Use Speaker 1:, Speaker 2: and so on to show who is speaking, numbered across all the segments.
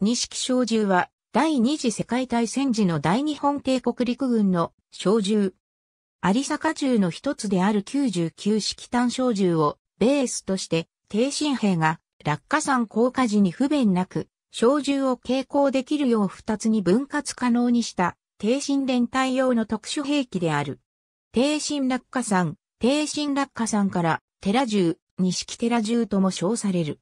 Speaker 1: 錦小銃は、第二次世界大戦時の大日本帝国陸軍の小銃。有坂銃の一つである99式単小銃をベースとして、低身兵が落下山降下時に不便なく、小銃を携行できるよう二つに分割可能にした低身連隊用の特殊兵器である。低身落下山、低身落下山から、寺銃、西木寺銃とも称される。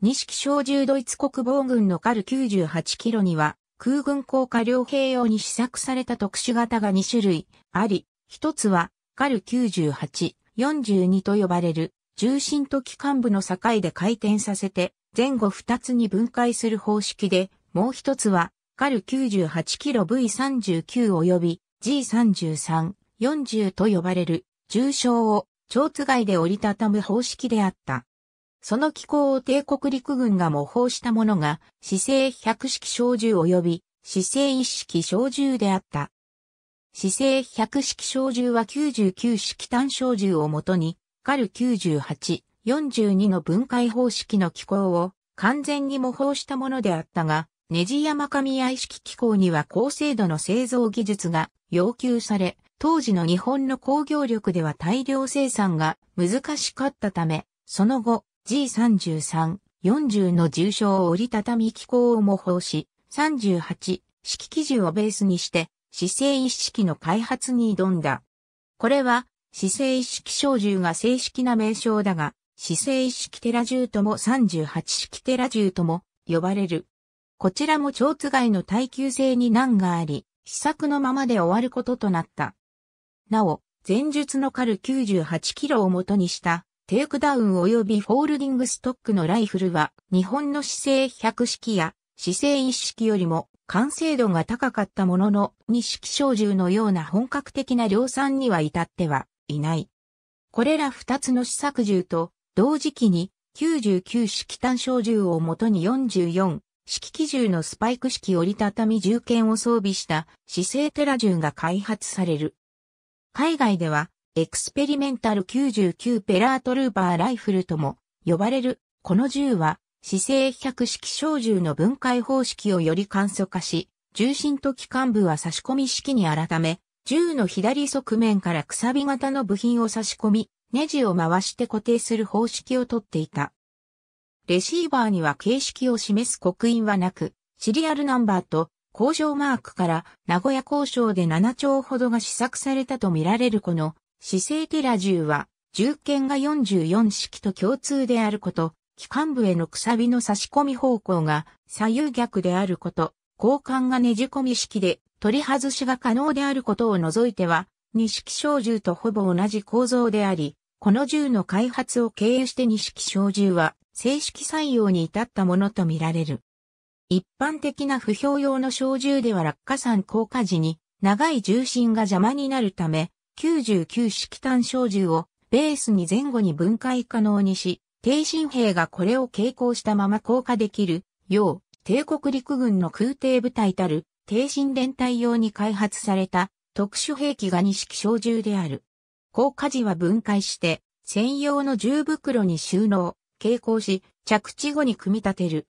Speaker 1: 西小銃ドイツ国防軍のカル98キロには、空軍降下両兵用に試作された特殊型が2種類あり、一つは、カル98、42と呼ばれる、重心と機関部の境で回転させて、前後2つに分解する方式で、もう一つは、カル98キロ V39 及び G33、40と呼ばれる、重傷を、蝶つ外で折りたたむ方式であった。その機構を帝国陸軍が模倣したものが、姿勢百式小銃及び姿勢一式小銃であった。姿勢百式小銃は99式単小銃をもとに、カル98、42の分解方式の機構を完全に模倣したものであったが、ネジ山神愛式機構には高精度の製造技術が要求され、当時の日本の工業力では大量生産が難しかったため、その後、G33、40の重症折りたたみ機構を模倣し、38、式機銃をベースにして、姿勢一式の開発に挑んだ。これは、姿勢一式小銃が正式な名称だが、姿勢一式テラ銃とも38式テラ銃とも呼ばれる。こちらも蝶外の耐久性に難があり、試作のままで終わることとなった。なお、前述のカル98キロを元にしたテイクダウン及びフォールディングストックのライフルは日本の姿勢100式や姿勢1式よりも完成度が高かったものの日式小銃のような本格的な量産には至ってはいない。これら2つの試作銃と同時期に99式単小銃をもとに44式機銃のスパイク式折りたたみ銃剣を装備した姿勢テラ銃が開発される。海外ではエクスペリメンタル99ペラートルーパーライフルとも呼ばれる、この銃は、姿勢百式小銃の分解方式をより簡素化し、重心と機関部は差し込み式に改め、銃の左側面からくさび型の部品を差し込み、ネジを回して固定する方式をとっていた。レシーバーには形式を示す刻印はなく、シリアルナンバーと工場マークから名古屋交渉で7丁ほどが試作されたとみられるこの姿勢テラ銃は、銃剣が44式と共通であること、機関部へのくさびの差し込み方向が左右逆であること、交換がねじ込み式で取り外しが可能であることを除いては、二式小銃とほぼ同じ構造であり、この銃の開発を経営して二式小銃は正式採用に至ったものとみられる。一般的な不評用の小銃では落下散降下時に長い重心が邪魔になるため、99式単小銃をベースに前後に分解可能にし、低新兵がこれを携行したまま降下できるよう、帝国陸軍の空挺部隊たる、低身連隊用に開発された特殊兵器が2式小銃である。降下時は分解して、専用の銃袋に収納、携行し、着地後に組み立てる。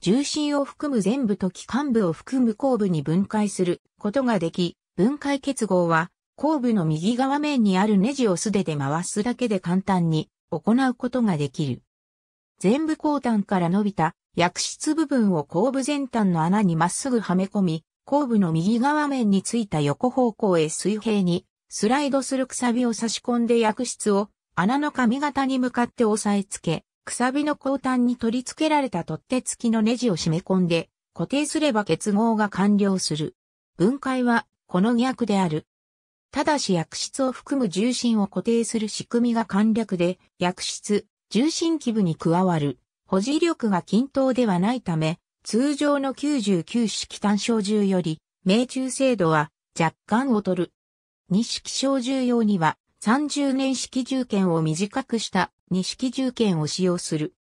Speaker 1: 重心を含む全部と機関部を含む後部に分解することができ、分解結合は後部の右側面にあるネジを素手で回すだけで簡単に行うことができる。全部後端から伸びた薬室部分を後部前端の穴にまっすぐはめ込み、後部の右側面についた横方向へ水平にスライドするくさびを差し込んで薬室を穴の髪型に向かって押さえつけ、くさびの後端に取り付けられた取っ手付きのネジを締め込んで固定すれば結合が完了する。分解はこの逆である。ただし薬室を含む重心を固定する仕組みが簡略で、薬室、重心基部に加わる、保持力が均等ではないため、通常の99式単小銃より、命中精度は若干劣る。2式小銃用には、30年式銃剣を短くした2式銃剣を使用する。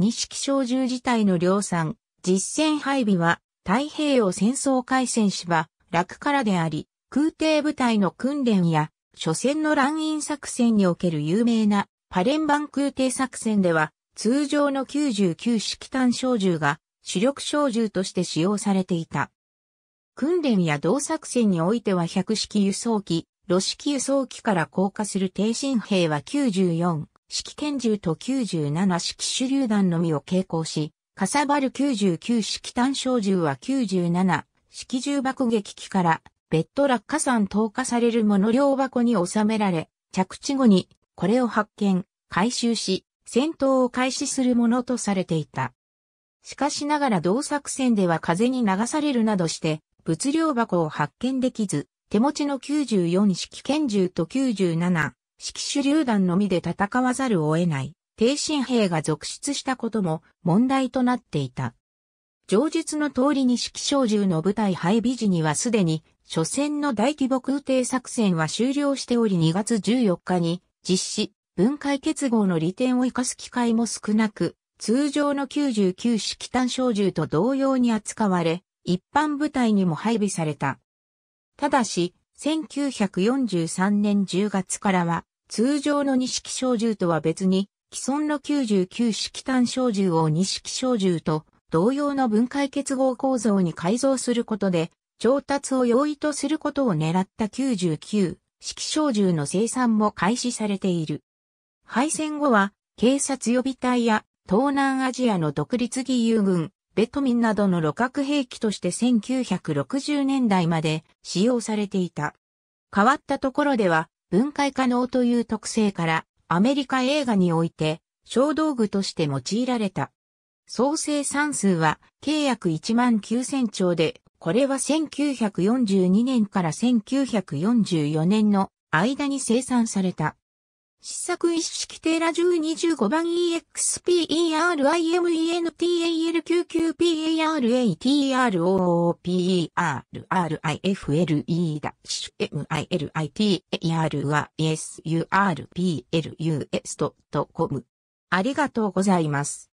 Speaker 1: 2式小銃自体の量産、実戦配備は、太平洋戦争開戦しは、楽からであり、空挺部隊の訓練や、初戦の乱印作戦における有名なパレンバン空挺作戦では、通常の99式単小銃が主力小銃として使用されていた。訓練や同作戦においては100式輸送機、ロ式輸送機から降下する低身兵は94、式拳銃と97式手榴弾のみを携行し、かさばる99式単小銃は97、式銃爆撃機から別途落下山投下されるもの両箱に収められ、着地後にこれを発見、回収し、戦闘を開始するものとされていた。しかしながら同作戦では風に流されるなどして、物量箱を発見できず、手持ちの94式拳銃と97式手榴弾のみで戦わざるを得ない、低身兵が続出したことも問題となっていた。上述の通りに式小銃の部隊配備時にはすでに、初戦の大規模空挺作戦は終了しており2月14日に実施、分解結合の利点を活かす機会も少なく、通常の99式単小銃と同様に扱われ、一般部隊にも配備された。ただし、1943年10月からは、通常の二式小銃とは別に、既存の99式単小銃を二式小銃と同様の分解結合構造に改造することで、調達を容易とすることを狙った99式小銃の生産も開始されている。敗戦後は、警察予備隊や東南アジアの独立義勇軍、ベトミンなどの路角兵器として1960年代まで使用されていた。変わったところでは、分解可能という特性から、アメリカ映画において、小道具として用いられた。総生産数は、契約1万9000兆で、これは1942年から1944年の間に生産された。試作一式テーラ1025番 e x p e r i m e n t a l q q p a r a t r o p r i f l e m i l i t a r y s s .com。ありがとうございます。